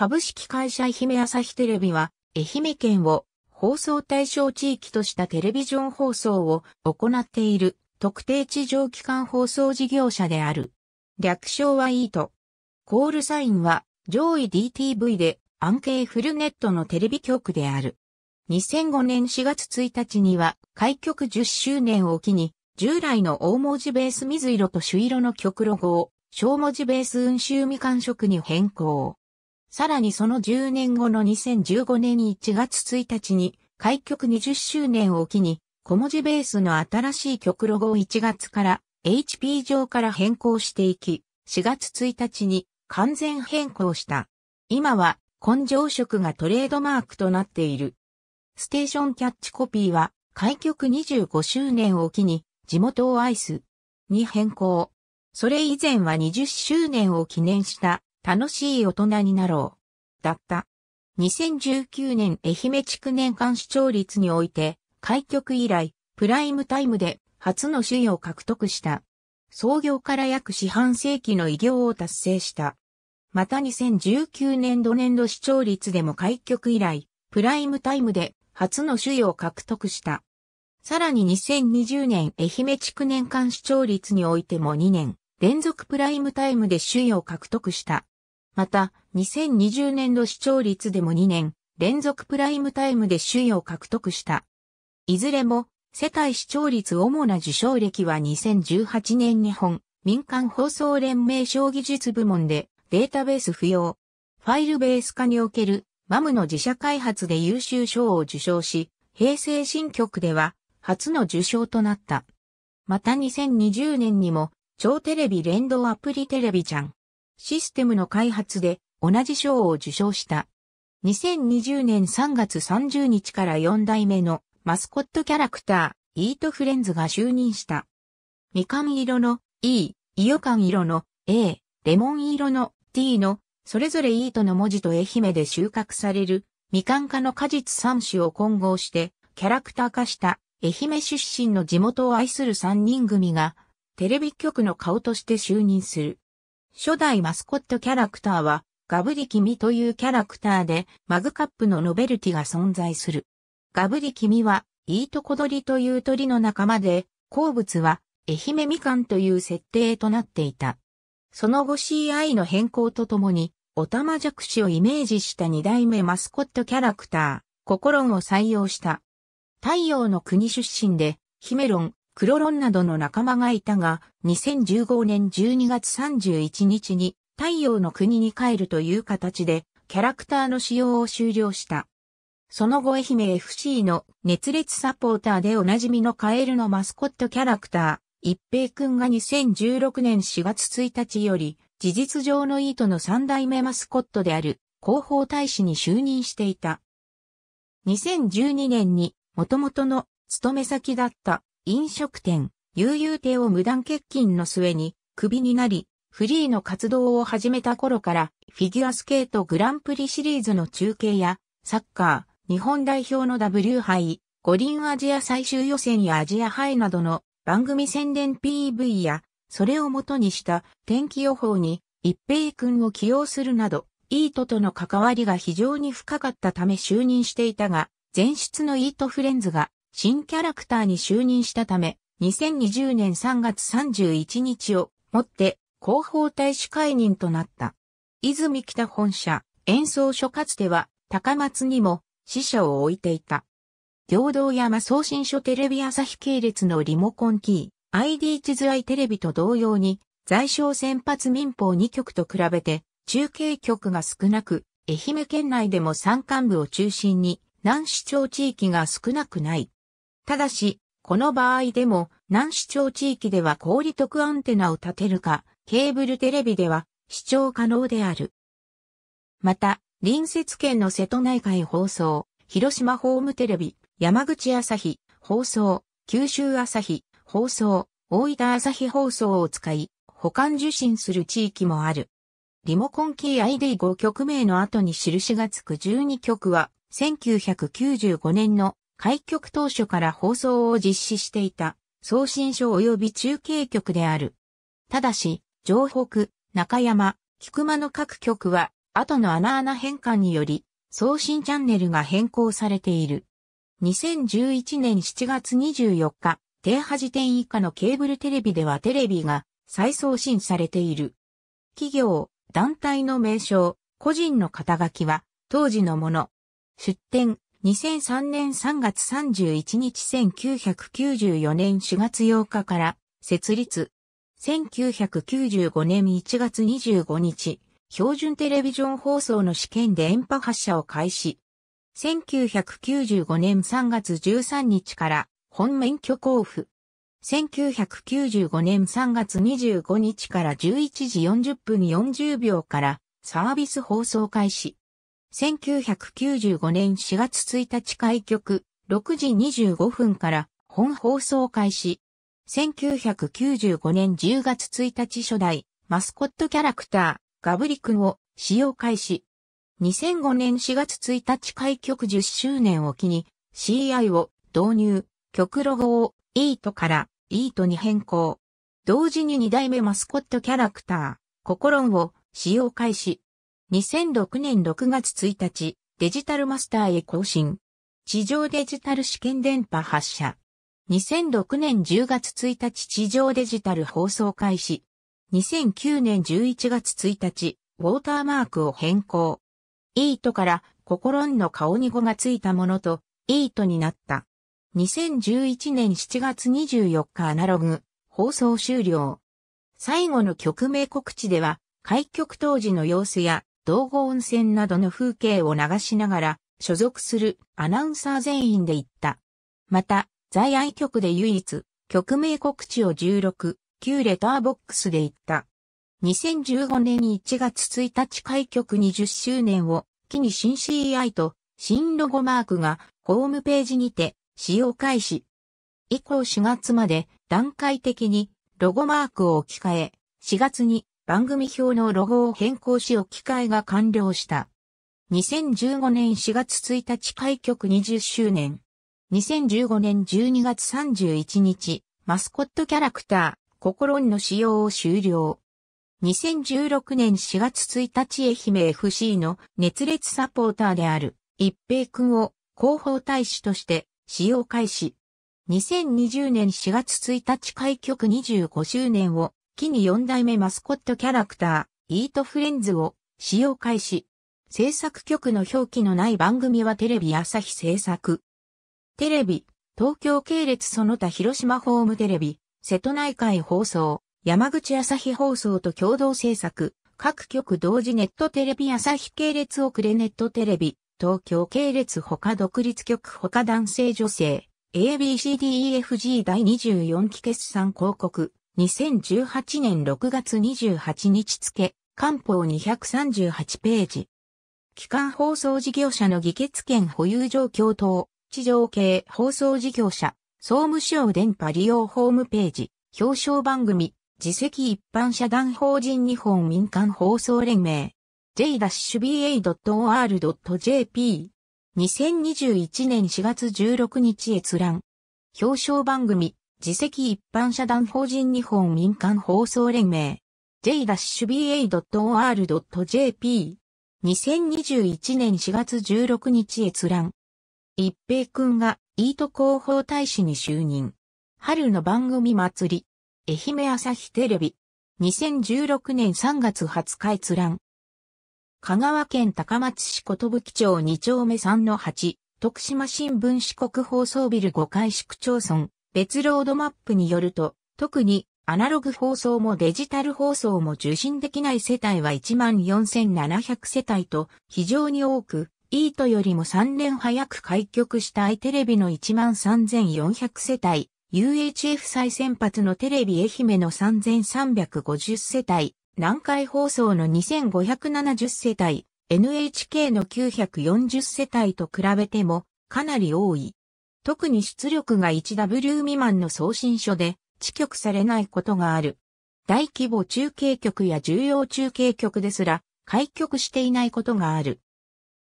株式会社愛媛朝日テレビは、愛媛県を放送対象地域としたテレビジョン放送を行っている特定地上機関放送事業者である。略称は e いとコールサインは上位 DTV でアンケイフルネットのテレビ局である。2005年4月1日には開局10周年を機に従来の大文字ベース水色と朱色の曲ロゴを小文字ベース運州未完色に変更。さらにその10年後の2015年1月1日に、開局20周年を機に、小文字ベースの新しい曲ロゴを1月から HP 上から変更していき、4月1日に完全変更した。今は、根性色がトレードマークとなっている。ステーションキャッチコピーは、開局25周年を機に、地元を愛す、に変更。それ以前は20周年を記念した、楽しい大人になろう。だった。2019年愛媛地区年間視聴率において、開局以来、プライムタイムで初の首位を獲得した。創業から約四半世紀の偉業を達成した。また2019年度年度視聴率でも開局以来、プライムタイムで初の首位を獲得した。さらに2020年愛媛地区年間視聴率においても2年連続プライムタイムで首位を獲得した。また、2020年度視聴率でも2年連続プライムタイムで首位を獲得した。いずれも、世界視聴率主な受賞歴は2018年日本民間放送連盟小技術部門でデータベース不要、ファイルベース化におけるマムの自社開発で優秀賞を受賞し、平成新曲では初の受賞となった。また2020年にも超テレビ連動アプリテレビちゃん、システムの開発で同じ賞を受賞した。2020年3月30日から4代目のマスコットキャラクター、イートフレンズが就任した。みかん色の E、いよかん色の A、レモン色の T の、それぞれイートの文字と愛媛で収穫される、みかん化の果実3種を混合して、キャラクター化した、愛媛出身の地元を愛する3人組が、テレビ局の顔として就任する。初代マスコットキャラクターは、ガブリキミというキャラクターで、マグカップのノベルティが存在する。ガブリキミは、イートコドリという鳥の仲間で、好物は、愛媛みかんという設定となっていた。その後 CI の変更とともに、オタマジャクシをイメージした二代目マスコットキャラクター、ココロンを採用した。太陽の国出身で、ヒメロン、クロロンなどの仲間がいたが、2015年12月31日に太陽の国に帰るという形で、キャラクターの使用を終了した。その後愛媛 FC の熱烈サポーターでおなじみのカエルのマスコットキャラクター、一平くんが2016年4月1日より、事実上のイートの三代目マスコットである広報大使に就任していた。2012年に、元々の勤め先だった飲食店、悠々亭を無断欠勤の末に、クビになり、フリーの活動を始めた頃から、フィギュアスケートグランプリシリーズの中継や、サッカー、日本代表の W 杯、五輪アジア最終予選やアジア杯などの番組宣伝 PV や、それを元にした天気予報に一平君を起用するなど、イートとの関わりが非常に深かったため就任していたが、前室のイートフレンズが新キャラクターに就任したため、2020年3月31日をもって広報大使解任となった。泉北本社、演奏所かつては高松にも死者を置いていた。行動山送信所テレビ朝日系列のリモコンキー、ID 地図愛テレビと同様に、在商先発民放2局と比べて、中継局が少なく、愛媛県内でも山間部を中心に、南市町地域が少なくない。ただし、この場合でも、南市町地域では氷利得アンテナを立てるか、ケーブルテレビでは視聴可能である。また、隣接県の瀬戸内海放送、広島ホームテレビ、山口朝日放送、九州朝日放送、大分朝日放送を使い、保管受信する地域もある。リモコンキー ID5 曲名の後に印がつく12曲は、1995年の開局当初から放送を実施していた送信所及び中継局である。ただし、城北、中山、菊間の各局は、後の穴穴変換により、送信チャンネルが変更されている。2011年7月24日、定波時点以下のケーブルテレビではテレビが再送信されている。企業、団体の名称、個人の肩書きは、当時のもの。出展、2003年3月31日1994年4月8日から設立。1995年1月25日、標準テレビジョン放送の試験で演波発射を開始。1995年3月13日から本免許交付。1995年3月25日から11時40分40秒からサービス放送開始。1995年4月1日開局6時25分から本放送開始。1995年10月1日初代マスコットキャラクターガブリ君を使用開始。2005年4月1日開局10周年を機に CI を導入、曲ロゴをイートからイートに変更。同時に2代目マスコットキャラクターココロンを使用開始。2006年6月1日、デジタルマスターへ更新。地上デジタル試験電波発射。2006年10月1日地上デジタル放送開始。2009年11月1日、ウォーターマークを変更。イートから心んの顔に語がついたものと、イートになった。2011年7月24日アナログ、放送終了。最後の曲名告知では、開局当時の様子や道後温泉などの風景を流しながら、所属するアナウンサー全員で行った。また、在愛局で唯一、局名告知を16、旧レターボックスで行った。2015年1月1日開局20周年を機に新 CI と新ロゴマークがホームページにて使用開始。以降4月まで段階的にロゴマークを置き換え、4月に番組表のロゴを変更し置き換えが完了した。2015年4月1日開局20周年。2015年12月31日、マスコットキャラクター、ココロンの使用を終了。2016年4月1日愛媛 FC の熱烈サポーターである一平君を広報大使として使用開始。2020年4月1日開局25周年を木に4代目マスコットキャラクター、イートフレンズを使用開始。制作局の表記のない番組はテレビ朝日制作。テレビ、東京系列その他広島ホームテレビ、瀬戸内海放送、山口朝日放送と共同制作。各局同時ネットテレビ朝日系列遅れネットテレビ、東京系列他独立局他男性女性、ABCDEFG 第24期決算広告、2018年6月28日付、官報238ページ。機関放送事業者の議決権保有状況等、地上系放送事業者、総務省電波利用ホームページ、表彰番組、自責一般社団法人日本民間放送連盟、j-ba.or.jp、2021年4月16日閲覧、表彰番組、自責一般社団法人日本民間放送連盟 j-ba.or.jp 2021年4月16日閲覧一平くんがイート広報大使に就任春の番組祭り愛媛朝日テレビ2016年3月20日閲覧香川県高松市琴吹町2丁目3の8徳島新聞四国放送ビル5階市区町村別ロードマップによると、特にアナログ放送もデジタル放送も受信できない世帯は14,700世帯と非常に多く、イートよりも3年早く開局したアイテレビの13,400世帯、UHF 最先発のテレビ愛媛の3350世帯、南海放送の2570世帯、NHK の940世帯と比べてもかなり多い。特に出力が 1W 未満の送信書で、知局されないことがある。大規模中継局や重要中継局ですら、開局していないことがある。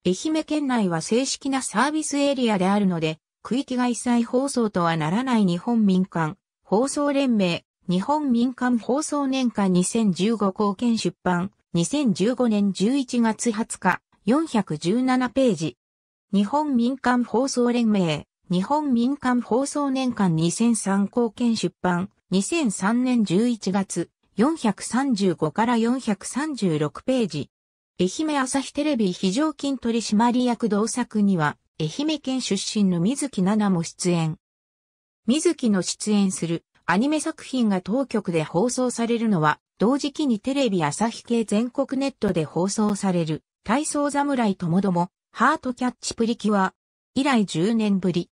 愛媛県内は正式なサービスエリアであるので、区域外再放送とはならない日本民間放送連盟、日本民間放送年間2015貢献出版、2015年11月20日、417ページ。日本民間放送連盟、日本民間放送年間2003貢献出版、2003年11月、435から436ページ。愛媛朝日テレビ非常勤取締役同作には、愛媛県出身の水木奈々も出演。水木の出演するアニメ作品が当局で放送されるのは、同時期にテレビ朝日系全国ネットで放送される、体操侍ともども、ハートキャッチプリキュア。以来10年ぶり、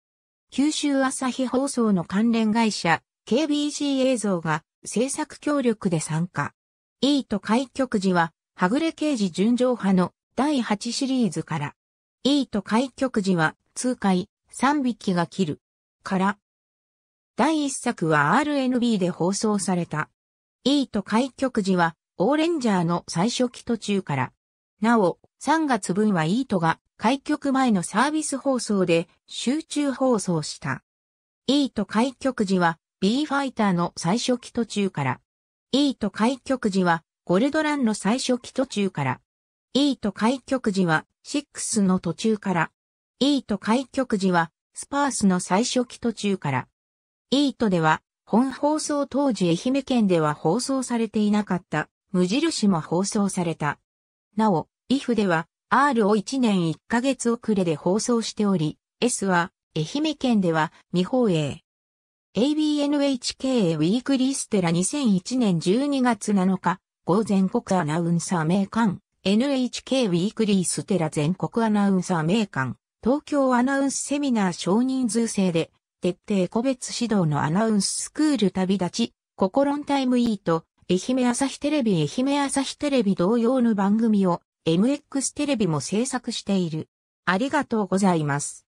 九州朝日放送の関連会社 KBC 映像が制作協力で参加。E と開局時は、はぐれ刑事純情派の第8シリーズから。E と開局時は、通回、3匹が切る。から。第1作は RNB で放送された。E と開局時は、オーレンジャーの最初期途中から。なお、3月分はイートが開局前のサービス放送で集中放送した。イート開局時は B ファイターの最初期途中から。イート開局時はゴルドランの最初期途中から。イート開局時は6の途中から。イート開局時はスパースの最初期途中から。イートでは本放送当時愛媛県では放送されていなかった無印も放送された。なお、イフでは R を1年1ヶ月遅れで放送しており、S は愛媛県では未放映。ABNHK ウィークリーステラ2001年12月7日、午全国アナウンサー名館、NHK ウィークリーステラ全国アナウンサー名館、東京アナウンスセミナー少人数制で、徹底個別指導のアナウンススクール旅立ち、ココロンタイムイート、愛媛朝日テレビ愛媛朝日テレビ同様の番組を MX テレビも制作している。ありがとうございます。